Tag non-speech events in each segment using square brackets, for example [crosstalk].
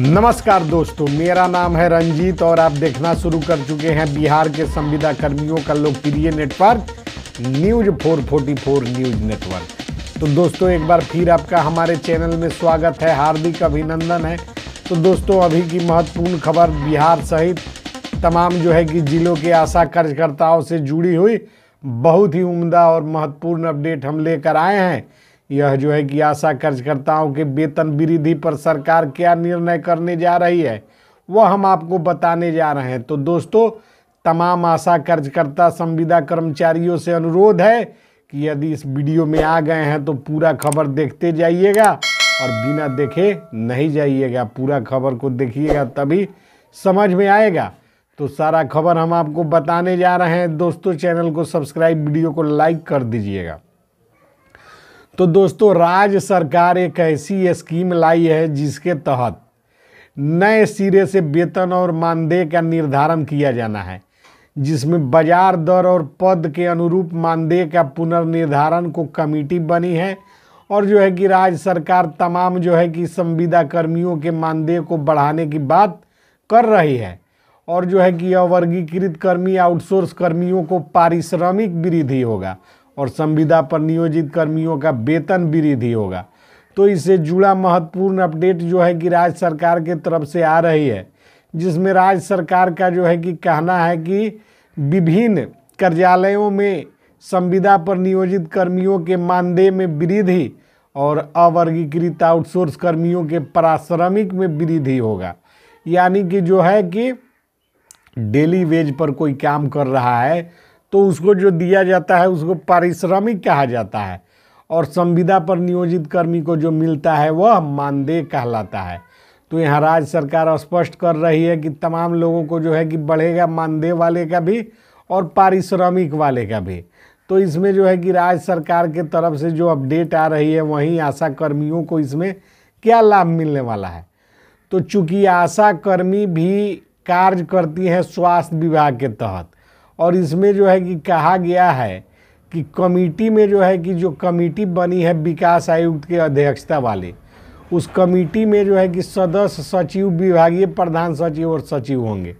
नमस्कार दोस्तों मेरा नाम है रंजीत और आप देखना शुरू कर चुके हैं बिहार के संविदा कर्मियों का लोकप्रिय नेटवर्क न्यूज 444 न्यूज नेटवर्क तो दोस्तों एक बार फिर आपका हमारे चैनल में स्वागत है हार्दिक अभिनंदन है तो दोस्तों अभी की महत्वपूर्ण खबर बिहार सहित तमाम जो है कि जिलों के आशा कार्यकर्ताओं से जुड़ी हुई बहुत ही उम्दा और महत्वपूर्ण अपडेट हम लेकर आए हैं यह जो है कि आशा कार्यकर्ताओं के वेतन वृद्धि पर सरकार क्या निर्णय करने जा रही है वह हम आपको बताने जा रहे हैं तो दोस्तों तमाम आशा कार्यकर्ता संविदा कर्मचारियों से अनुरोध है कि यदि इस वीडियो में आ गए हैं तो पूरा खबर देखते जाइएगा और बिना देखे नहीं जाइएगा पूरा खबर को देखिएगा तभी समझ में आएगा तो सारा खबर हम आपको बताने जा रहे हैं दोस्तों चैनल को सब्सक्राइब वीडियो को लाइक कर दीजिएगा तो दोस्तों राज्य सरकार एक ऐसी स्कीम लाई है जिसके तहत नए सिरे से वेतन और मानदेय का निर्धारण किया जाना है जिसमें बाजार दर और पद के अनुरूप मानदेय का पुनर्निर्धारण को कमेटी बनी है और जो है कि राज्य सरकार तमाम जो है कि संविदा कर्मियों के मानदेय को बढ़ाने की बात कर रही है और जो है कि अवर्गीकृत कर्मी आउटसोर्स कर्मियों को पारिश्रमिक वृद्धि होगा और संविदा पर नियोजित कर्मियों का वेतन वृद्धि होगा तो इससे जुड़ा महत्वपूर्ण अपडेट जो है कि राज्य सरकार के तरफ से आ रही है जिसमें राज्य सरकार का जो है कि कहना है कि विभिन्न कार्यालयों में संविदा पर नियोजित कर्मियों के मानदेय में वृद्धि और अवर्गीकृत आउटसोर्स कर्मियों के पराश्रमिक में वृद्धि होगा यानी कि जो है कि डेली वेज पर कोई काम कर रहा है तो उसको जो दिया जाता है उसको पारिश्रमिक कहा जाता है और संविदा पर नियोजित कर्मी को जो मिलता है वह मानदेय कहलाता है तो यहाँ राज्य सरकार स्पष्ट कर रही है कि तमाम लोगों को जो है कि बढ़ेगा मानदेय वाले का भी और पारिश्रमिक वाले का भी तो इसमें जो है कि राज्य सरकार के तरफ से जो अपडेट आ रही है वहीं आशा कर्मियों को इसमें क्या लाभ मिलने वाला है तो चूंकि आशा कर्मी भी कार्य करती हैं स्वास्थ्य विभाग के तहत और इसमें जो है कि कहा गया है कि कमेटी में जो है कि जो कमेटी बनी है विकास आयुक्त के अध्यक्षता वाले उस कमेटी में जो है कि सदस्य सचिव विभागीय प्रधान सचिव और सचिव होंगे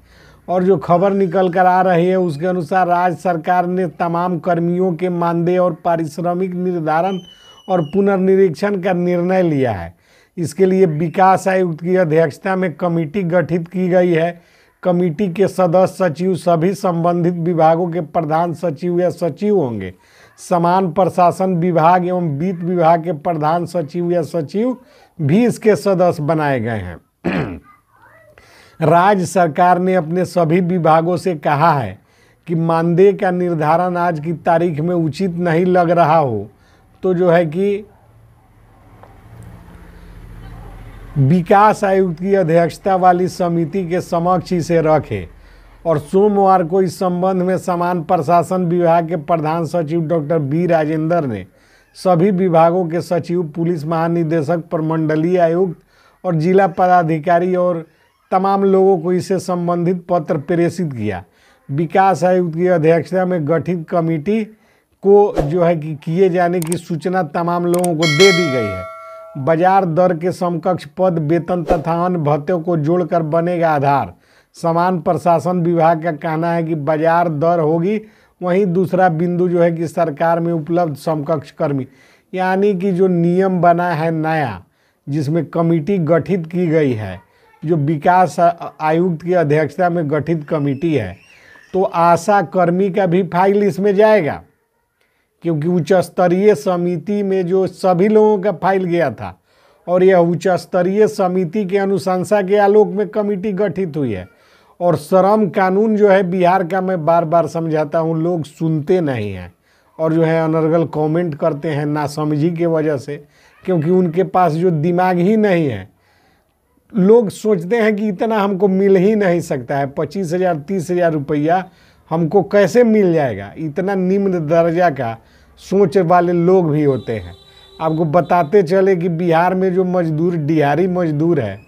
और जो खबर निकल कर आ रही है उसके अनुसार राज्य सरकार ने तमाम कर्मियों के मानदेय और पारिश्रमिक निर्धारण और पुनर्निरीक्षण का निर्णय लिया है इसके लिए विकास आयुक्त की अध्यक्षता में कमेटी गठित की गई है कमेटी के सदस्य सचिव सभी संबंधित विभागों के प्रधान सचिव या सचिव होंगे समान प्रशासन विभाग एवं वित्त विभाग के प्रधान सचिव या सचिव भी इसके सदस्य बनाए गए हैं राज्य सरकार ने अपने सभी विभागों से कहा है कि मानदेय का निर्धारण आज की तारीख में उचित नहीं लग रहा हो तो जो है कि विकास आयुक्त की अध्यक्षता वाली समिति के समक्ष इसे रखे और सोमवार को इस संबंध में समान प्रशासन विभाग के प्रधान सचिव डॉक्टर बी राजेंद्र ने सभी विभागों के सचिव पुलिस महानिदेशक प्रमंडलीय आयुक्त और जिला पदाधिकारी और तमाम लोगों को इससे संबंधित पत्र प्रेषित किया विकास आयुक्त की अध्यक्षता में गठित कमेटी को जो है कि किए जाने की सूचना तमाम लोगों को दे दी गई है बाजार दर के समकक्ष पद वेतन तथा अन्य भत्तों को जोड़कर बनेगा आधार समान प्रशासन विभाग का कहना है कि बाजार दर होगी वहीं दूसरा बिंदु जो है कि सरकार में उपलब्ध समकक्ष कर्मी यानी कि जो नियम बना है नया जिसमें कमेटी गठित की गई है जो विकास आयुक्त की अध्यक्षता में गठित कमेटी है तो आशा कर्मी का भी फाइल इसमें जाएगा क्योंकि उच्च स्तरीय समिति में जो सभी लोगों का फाइल गया था और यह उच्च स्तरीय समिति के अनुशंसा के आलोक में कमिटी गठित हुई है और श्रम कानून जो है बिहार का मैं बार बार समझाता हूँ लोग सुनते नहीं हैं और जो है अनर्गल कमेंट करते हैं नासमझी के वजह से क्योंकि उनके पास जो दिमाग ही नहीं है लोग सोचते हैं कि इतना हमको मिल ही नहीं सकता है पच्चीस हज़ार तीस हज़ार रुपया हमको कैसे मिल जाएगा इतना निम्न दर्जा का सोच वाले लोग भी होते हैं आपको बताते चले कि बिहार में जो मजदूर डिहारी मजदूर है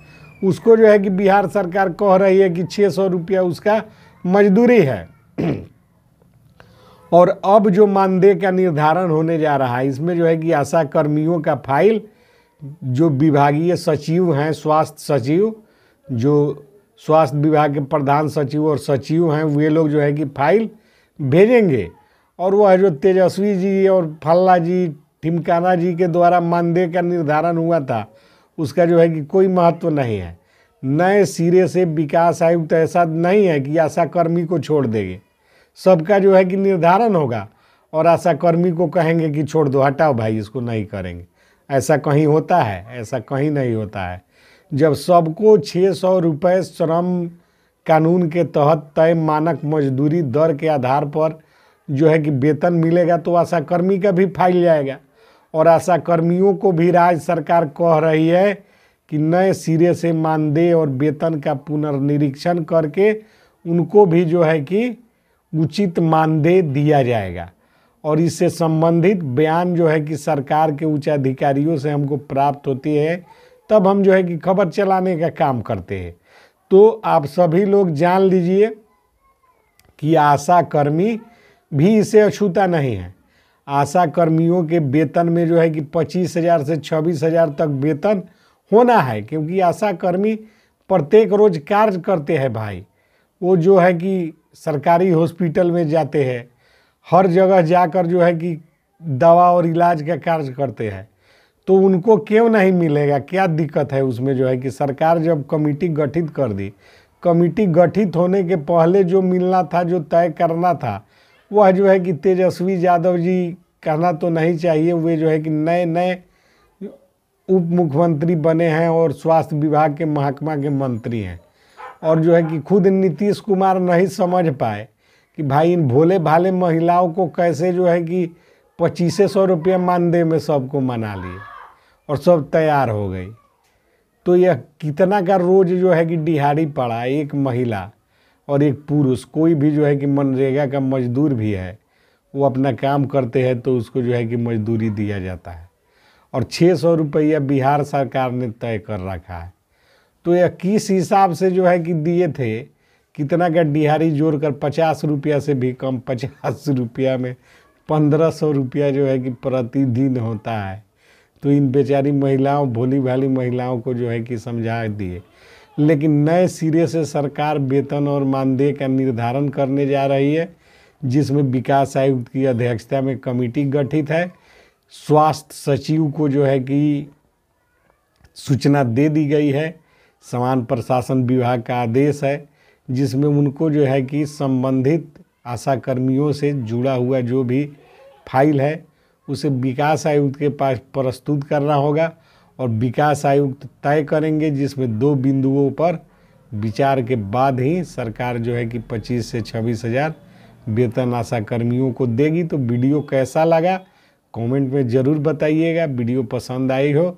उसको जो है कि बिहार सरकार कह रही है कि छः सौ रुपया उसका मजदूरी है [clears throat] और अब जो मानदेय का निर्धारण होने जा रहा है इसमें जो है कि आशा कर्मियों का फाइल जो विभागीय सचिव हैं स्वास्थ्य सचिव जो स्वास्थ्य विभाग के प्रधान सचिव और सचिव हैं वे लोग जो है कि फाइल भेजेंगे और वह जो तेजस्वी जी और फल्ला जी ठिमकाना जी के द्वारा मानदेय का निर्धारण हुआ था उसका जो है कि कोई महत्व नहीं है नए सिरे से विकास आयुक्त ऐसा नहीं है कि आशाकर्मी को छोड़ देंगे सबका जो है कि निर्धारण होगा और आशाकर्मी को कहेंगे कि छोड़ दो हटाओ भाई इसको नहीं करेंगे ऐसा कहीं होता है ऐसा कहीं नहीं होता है जब सबको छः सौ रुपये श्रम कानून के तहत तय मानक मजदूरी दर के आधार पर जो है कि वेतन मिलेगा तो आशाकर्मी का भी फाइल जाएगा और आशाकर्मियों को भी राज्य सरकार कह रही है कि नए सिरे से मानदेय और वेतन का पुनर्निरीक्षण करके उनको भी जो है कि उचित मानदेय दिया जाएगा और इससे संबंधित बयान जो है कि सरकार के उच्च अधिकारियों से हमको प्राप्त होती है तब हम जो है कि खबर चलाने का काम करते हैं तो आप सभी लोग जान लीजिए कि आशा कर्मी भी इसे अछूता नहीं है आशा कर्मियों के वेतन में जो है कि पच्चीस हज़ार से छब्बीस हज़ार तक वेतन होना है क्योंकि आशा कर्मी प्रत्येक रोज कार्य करते हैं भाई वो जो है कि सरकारी हॉस्पिटल में जाते हैं हर जगह जाकर जो है कि दवा और इलाज का कार्य करते हैं तो उनको क्यों नहीं मिलेगा क्या दिक्कत है उसमें जो है कि सरकार जब कमेटी गठित कर दी कमेटी गठित होने के पहले जो मिलना था जो तय करना था वह जो है कि तेजस्वी यादव जी कहना तो नहीं चाहिए वे जो है कि नए नए उप मुख्यमंत्री बने हैं और स्वास्थ्य विभाग के महकमा के मंत्री हैं और जो है कि खुद नीतीश कुमार नहीं समझ पाए कि भाई इन भोले भाले महिलाओं को कैसे जो है कि पच्चीस सौ रुपये मानदेय में सबको मना लिए और सब तैयार हो गई तो यह कितना का रोज जो है कि दिहाड़ी पड़ा एक महिला और एक पुरुष कोई भी जो है कि मनरेगा का मजदूर भी है वो अपना काम करते हैं तो उसको जो है कि मजदूरी दिया जाता है और छः सौ रुपया बिहार सरकार ने तय कर रखा है तो यह किस हिसाब से जो है कि दिए थे कितना का डिहारी जोड़ कर पचास रुपया से भी कम पचास रुपया में पंद्रह सौ रुपया जो है कि प्रतिदिन होता है तो इन बेचारी महिलाओं भोली भाली महिलाओं को जो है कि समझा दिए लेकिन नए सिरे से सरकार वेतन और मानदेय का निर्धारण करने जा रही है जिसमें विकास आयुक्त की अध्यक्षता में कमेटी गठित है स्वास्थ्य सचिव को जो है कि सूचना दे दी गई है समान प्रशासन विभाग का आदेश है जिसमें उनको जो है कि संबंधित आशा कर्मियों से जुड़ा हुआ जो भी फाइल है उसे विकास आयुक्त के पास प्रस्तुत करना होगा और विकास आयुक्त तय करेंगे जिसमें दो बिंदुओं पर विचार के बाद ही सरकार जो है कि 25 से छब्बीस हज़ार वेतन आशा कर्मियों को देगी तो वीडियो कैसा लगा कमेंट में ज़रूर बताइएगा वीडियो पसंद आई हो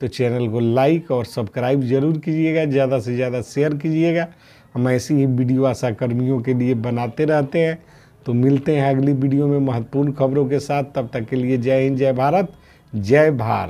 तो चैनल को लाइक और सब्सक्राइब जरूर कीजिएगा ज़्यादा से ज़्यादा शेयर कीजिएगा हम ऐसी ही वीडियो आशा कर्मियों के लिए बनाते रहते हैं तो मिलते हैं अगली वीडियो में महत्वपूर्ण खबरों के साथ तब तक के लिए जय हिंद जय भारत जय भारत